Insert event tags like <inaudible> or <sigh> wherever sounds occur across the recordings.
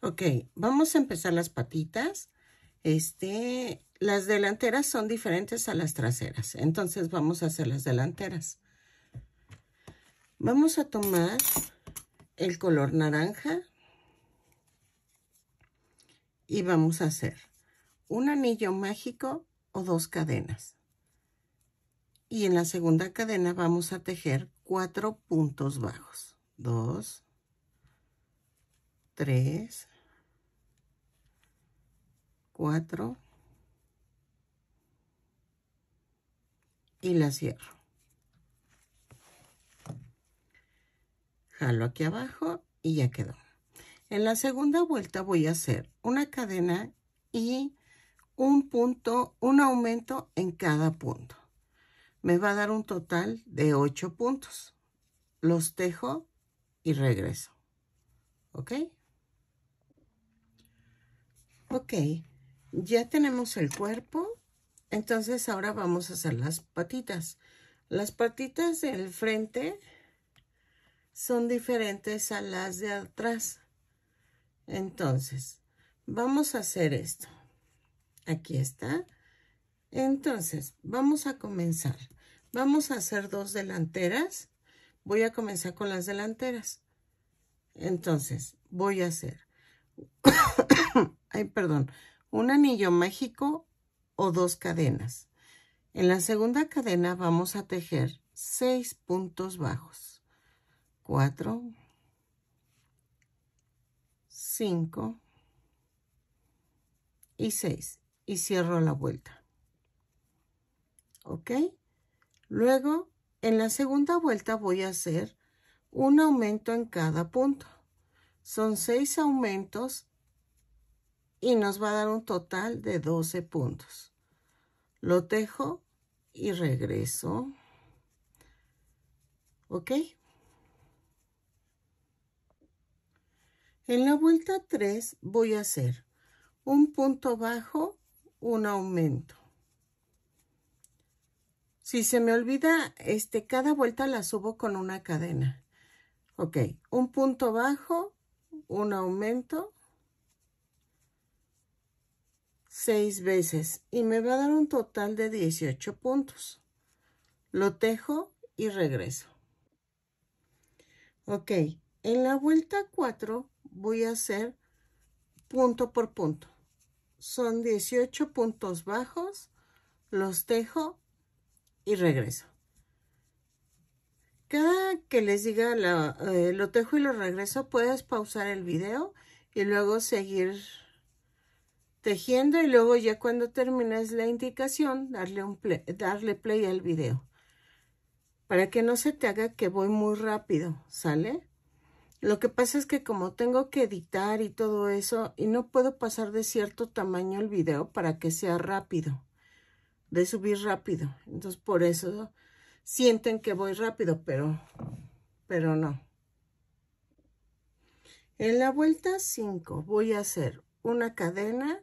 Ok, vamos a empezar las patitas. Este, las delanteras son diferentes a las traseras, entonces vamos a hacer las delanteras. Vamos a tomar el color naranja y vamos a hacer un anillo mágico o dos cadenas. Y en la segunda cadena vamos a tejer cuatro puntos bajos. Dos, 3, 4 y la cierro. Jalo aquí abajo y ya quedó. En la segunda vuelta voy a hacer una cadena y un punto, un aumento en cada punto. Me va a dar un total de 8 puntos. Los tejo y regreso. ¿Ok? Ok, ya tenemos el cuerpo. Entonces ahora vamos a hacer las patitas. Las patitas del frente son diferentes a las de atrás. Entonces, vamos a hacer esto. Aquí está. Entonces, vamos a comenzar. Vamos a hacer dos delanteras. Voy a comenzar con las delanteras. Entonces, voy a hacer perdón, un anillo mágico o dos cadenas. En la segunda cadena vamos a tejer seis puntos bajos. 4, 5 y 6. Y cierro la vuelta. ¿Ok? Luego, en la segunda vuelta voy a hacer un aumento en cada punto. Son seis aumentos y nos va a dar un total de 12 puntos. Lo tejo y regreso. ¿Ok? En la vuelta 3 voy a hacer un punto bajo, un aumento. Si se me olvida, este, cada vuelta la subo con una cadena. Ok, un punto bajo, un aumento, seis veces y me va a dar un total de 18 puntos. Lo tejo y regreso. Ok, en la vuelta 4 voy a hacer punto por punto. Son 18 puntos bajos, los tejo y regreso. Cada que les diga eh, lo tejo y lo regreso, puedes pausar el video y luego seguir tejiendo y luego ya cuando termines la indicación darle, un play, darle play al video para que no se te haga que voy muy rápido, ¿sale? Lo que pasa es que como tengo que editar y todo eso y no puedo pasar de cierto tamaño el video para que sea rápido, de subir rápido. Entonces por eso sienten que voy rápido, pero, pero no. En la vuelta 5 voy a hacer una cadena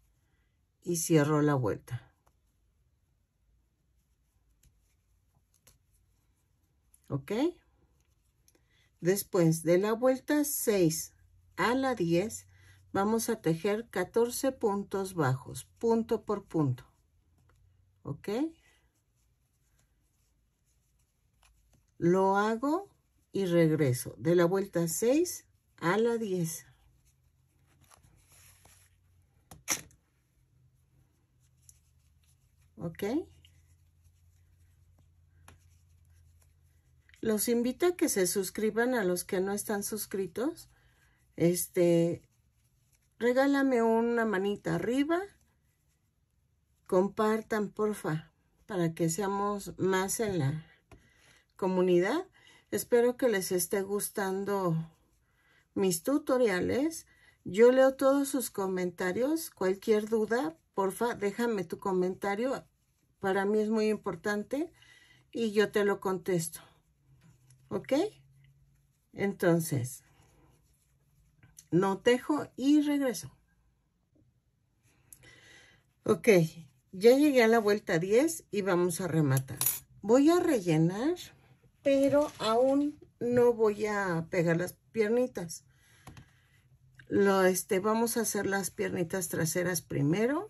y cierro la vuelta. ¿Ok? Después de la vuelta 6 a la 10, vamos a tejer 14 puntos bajos, punto por punto. ¿Ok? Lo hago y regreso de la vuelta 6 a la 10. ¿ok? Los invito a que se suscriban a los que no están suscritos. Este, regálame una manita arriba. Compartan, porfa, para que seamos más en la comunidad. Espero que les esté gustando mis tutoriales. Yo leo todos sus comentarios. Cualquier duda, porfa, déjame tu comentario para mí es muy importante y yo te lo contesto. ¿Ok? Entonces, no tejo y regreso. Ok, ya llegué a la vuelta 10 y vamos a rematar. Voy a rellenar, pero aún no voy a pegar las piernitas. Lo, este, vamos a hacer las piernitas traseras primero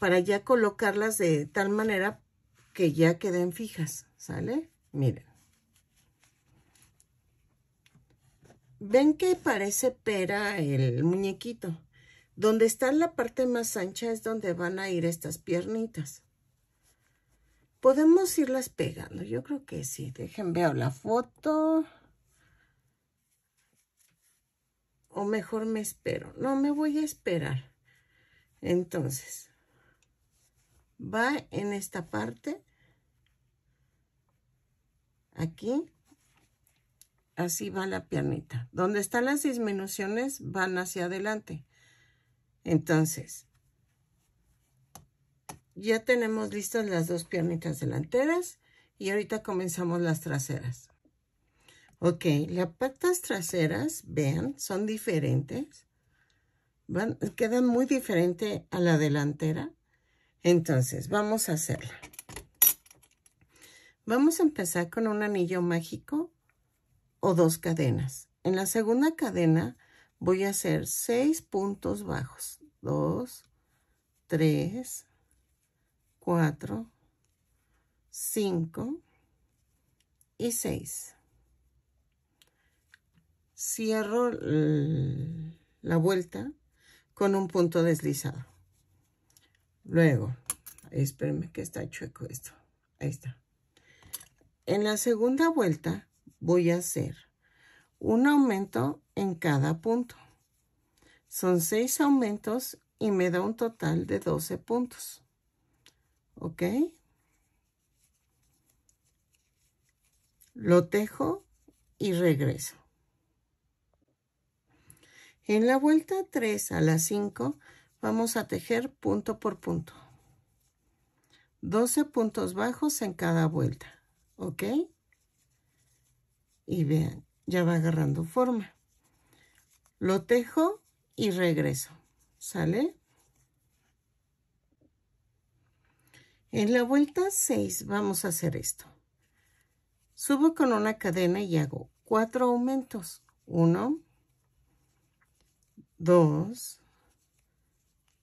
para ya colocarlas de tal manera que ya queden fijas, ¿sale? Miren. ¿Ven que parece pera el muñequito? Donde está la parte más ancha es donde van a ir estas piernitas. Podemos irlas pegando, yo creo que sí. Dejen, veo la foto. O mejor me espero. No, me voy a esperar. Entonces, va en esta parte, aquí, así va la piernita. Donde están las disminuciones van hacia adelante. Entonces, ya tenemos listas las dos piernitas delanteras y ahorita comenzamos las traseras. Ok, las patas traseras, vean, son diferentes. quedan muy diferente a la delantera. Entonces, vamos a hacerla. Vamos a empezar con un anillo mágico o dos cadenas. En la segunda cadena voy a hacer seis puntos bajos. Dos, tres, cuatro, cinco y seis. Cierro la vuelta con un punto deslizado. Luego, espérenme que está chueco esto. Ahí está. En la segunda vuelta voy a hacer un aumento en cada punto. Son seis aumentos y me da un total de 12 puntos. ¿Ok? Lo tejo y regreso. En la vuelta 3 a las 5 Vamos a tejer punto por punto. 12 puntos bajos en cada vuelta, ¿ok? Y vean, ya va agarrando forma. Lo tejo y regreso, ¿sale? En la vuelta 6 vamos a hacer esto. Subo con una cadena y hago cuatro aumentos. 1, 2,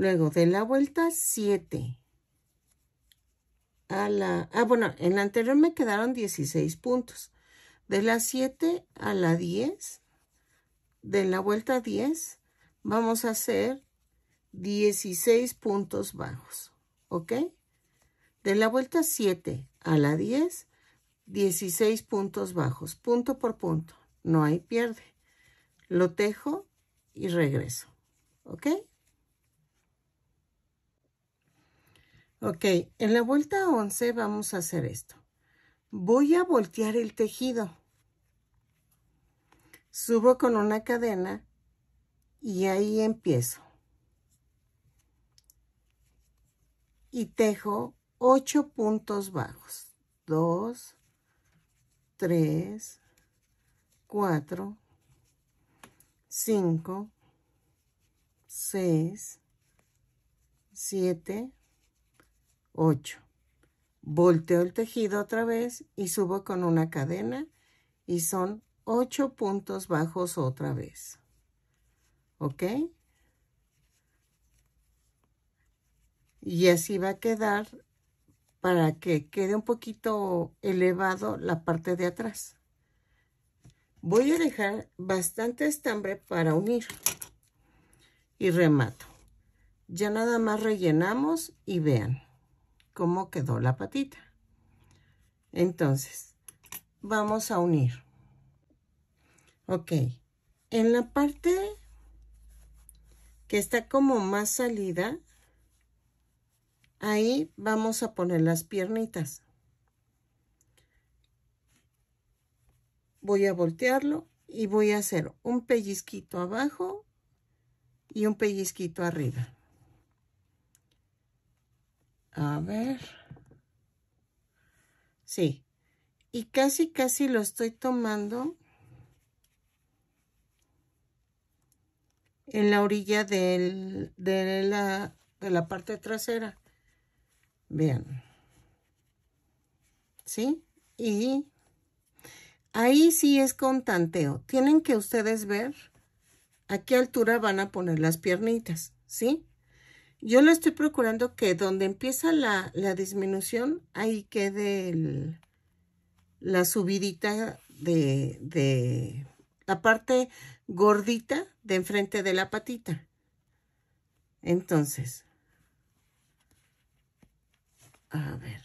Luego, de la vuelta 7 a la... Ah, bueno, en la anterior me quedaron 16 puntos. De la 7 a la 10, de la vuelta 10, vamos a hacer 16 puntos bajos, ¿ok? De la vuelta 7 a la 10, 16 puntos bajos, punto por punto. No hay pierde. Lo tejo y regreso, ¿ok? Ok, en la vuelta 11 vamos a hacer esto. Voy a voltear el tejido. Subo con una cadena y ahí empiezo. Y tejo 8 puntos bajos. 2, 3, 4, 5, 6, 7, 8. Volteo el tejido otra vez y subo con una cadena y son 8 puntos bajos otra vez. ¿Ok? Y así va a quedar para que quede un poquito elevado la parte de atrás. Voy a dejar bastante estambre para unir y remato. Ya nada más rellenamos y vean cómo quedó la patita. Entonces, vamos a unir. Ok, en la parte que está como más salida, ahí vamos a poner las piernitas. Voy a voltearlo y voy a hacer un pellizquito abajo y un pellizquito arriba. A ver. Sí. Y casi, casi lo estoy tomando en la orilla del, de, la, de la parte trasera. Vean. ¿Sí? Y ahí sí es con tanteo. Tienen que ustedes ver a qué altura van a poner las piernitas. ¿Sí? Yo le estoy procurando que donde empieza la, disminución, ahí quede la subidita de, de la parte gordita de enfrente de la patita. Entonces, a ver.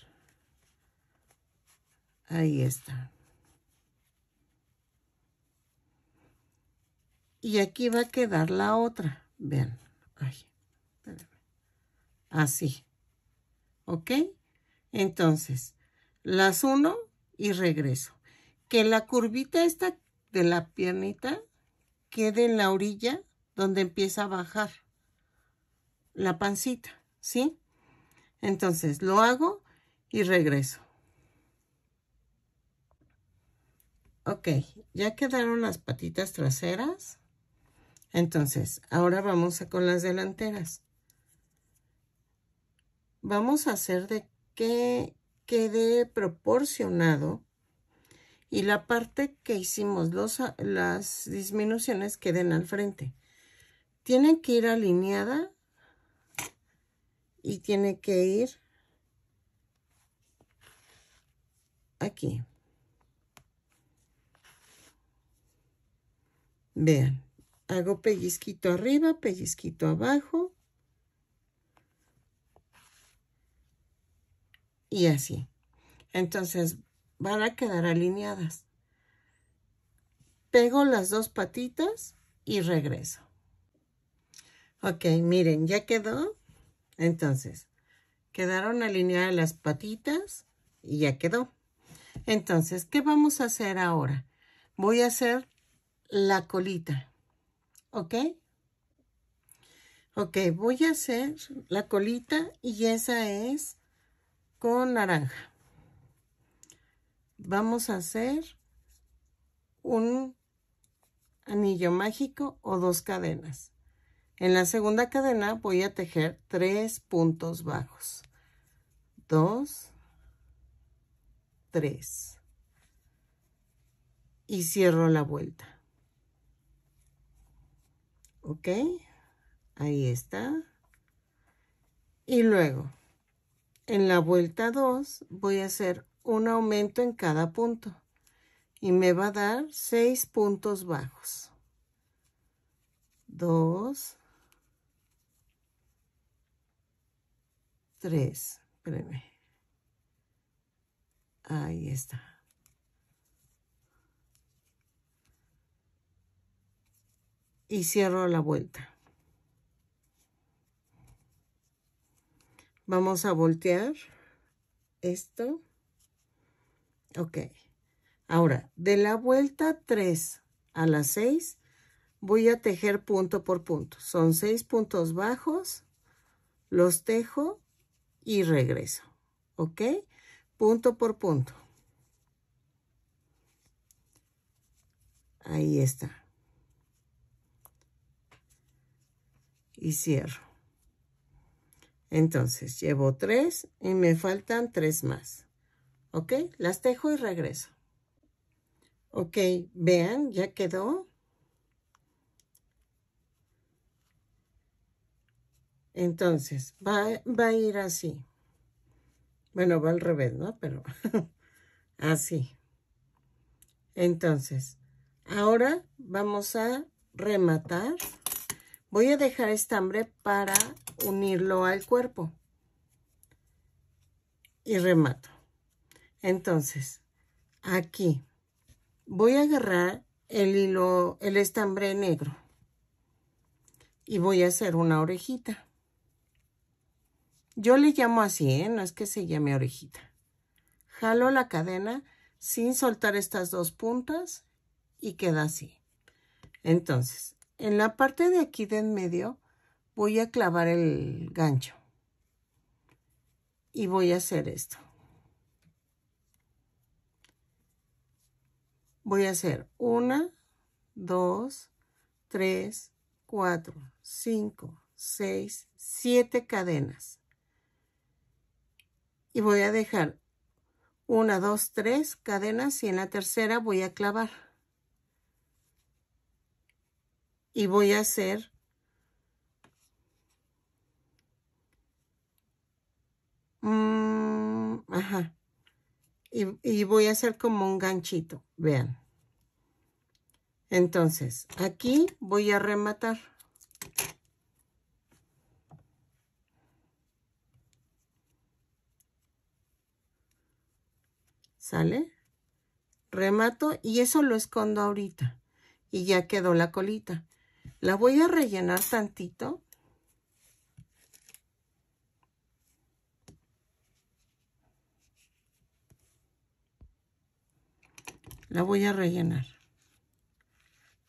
Ahí está. Y aquí va a quedar la otra. Vean así. ¿Ok? Entonces, las uno y regreso. Que la curvita esta de la piernita quede en la orilla donde empieza a bajar la pancita, ¿sí? Entonces, lo hago y regreso. Ok, ya quedaron las patitas traseras. Entonces, ahora vamos a con las delanteras vamos a hacer de que quede proporcionado y la parte que hicimos, las disminuciones queden al frente. Tiene que ir alineada y tiene que ir aquí. Vean, hago pellizquito arriba, pellizquito abajo y así. Entonces van a quedar alineadas. Pego las dos patitas y regreso. Ok, miren, ya quedó. Entonces, quedaron alineadas las patitas y ya quedó. Entonces, ¿qué vamos a hacer ahora? Voy a hacer la colita, ¿ok? Ok, voy a hacer la colita y esa es naranja. Vamos a hacer un anillo mágico o dos cadenas. En la segunda cadena voy a tejer tres puntos bajos. Dos, tres. Y cierro la vuelta. ¿Ok? Ahí está. Y luego en la vuelta 2 voy a hacer un aumento en cada punto y me va a dar 6 puntos bajos. 2, 3, espérenme. Ahí está. Y cierro la vuelta. Vamos a voltear esto. Ok. Ahora, de la vuelta 3 a la 6, voy a tejer punto por punto. Son 6 puntos bajos, los tejo y regreso. ¿Ok? Punto por punto. Ahí está. Y cierro. Entonces, llevo tres y me faltan tres más. ¿Ok? Las dejo y regreso. Ok, vean, ya quedó. Entonces, va, va a ir así. Bueno, va al revés, ¿no? Pero <laughs> así. Entonces, ahora vamos a rematar. Voy a dejar estambre para unirlo al cuerpo. Y remato. Entonces, aquí voy a agarrar el hilo, el estambre negro. Y voy a hacer una orejita. Yo le llamo así, ¿eh? No es que se llame orejita. Jalo la cadena sin soltar estas dos puntas y queda así. Entonces, en la parte de aquí de en medio voy a clavar el gancho y voy a hacer esto. Voy a hacer una, dos, tres, cuatro, cinco, seis, siete cadenas. Y voy a dejar una, dos, tres cadenas y en la tercera voy a clavar. Y voy a hacer Ajá. Y, voy a hacer como un ganchito, vean. Entonces, aquí voy a rematar. ¿Sale? Remato y eso lo escondo ahorita. Y ya quedó la colita. La voy a rellenar tantito La voy a rellenar.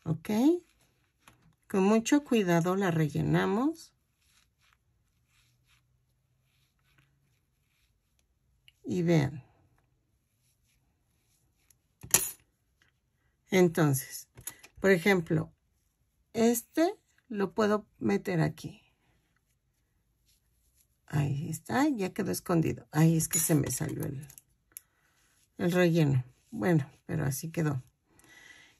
¿Ok? Con mucho cuidado la rellenamos. Y vean. Entonces, por ejemplo, este lo puedo meter aquí. Ahí está, ya quedó escondido. Ahí es que se me salió el, el relleno. Bueno, pero así quedó.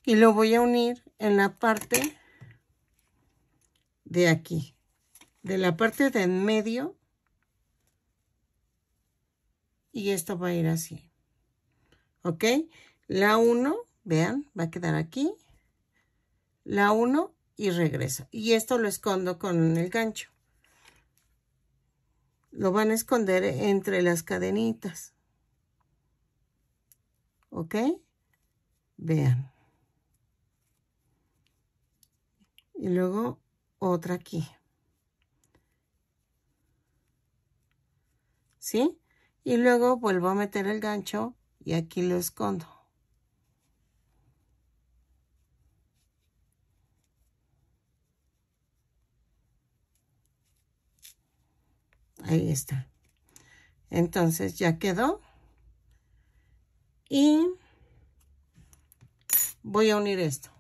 Y lo voy a unir en la parte de aquí. De la parte de en medio. Y esto va a ir así. ¿Ok? La 1, vean, va a quedar aquí. La 1 y regreso. Y esto lo escondo con el gancho. Lo van a esconder entre las cadenitas. ¿Ok? Vean. Y luego otra aquí. ¿Sí? Y luego vuelvo a meter el gancho y aquí lo escondo. Ahí está. Entonces ya quedó y voy a unir esto